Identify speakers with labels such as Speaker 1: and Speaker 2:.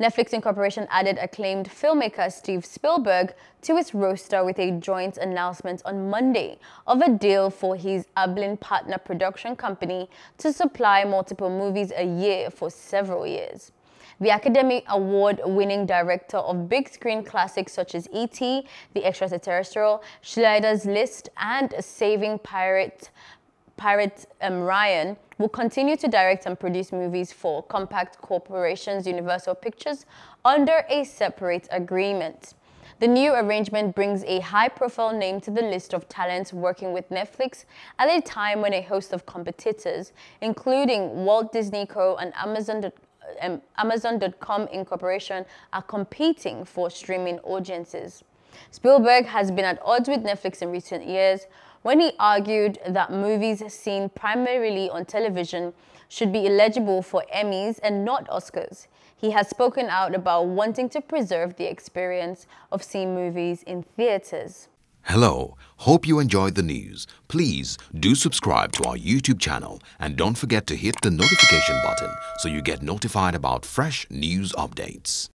Speaker 1: Netflix Incorporation added acclaimed filmmaker Steve Spielberg to its roster with a joint announcement on Monday of a deal for his Ablin partner production company to supply multiple movies a year for several years. The Academy Award winning director of big screen classics such as E.T., The Extraterrestrial, Schleider's List, and Saving Pirate Pirate um, Ryan will continue to direct and produce movies for Compact Corporation's Universal Pictures under a separate agreement. The new arrangement brings a high-profile name to the list of talents working with Netflix at a time when a host of competitors, including Walt Disney Co. and Amazon, um, Amazon.com Incorporation, are competing for streaming audiences. Spielberg has been at odds with Netflix in recent years when he argued that movies seen primarily on television should be eligible for Emmys and not Oscars. He has spoken out about wanting to preserve the experience of seeing movies in theaters.
Speaker 2: Hello, hope you enjoyed the news. Please do subscribe to our YouTube channel and don't forget to hit the notification button so you get notified about fresh news updates.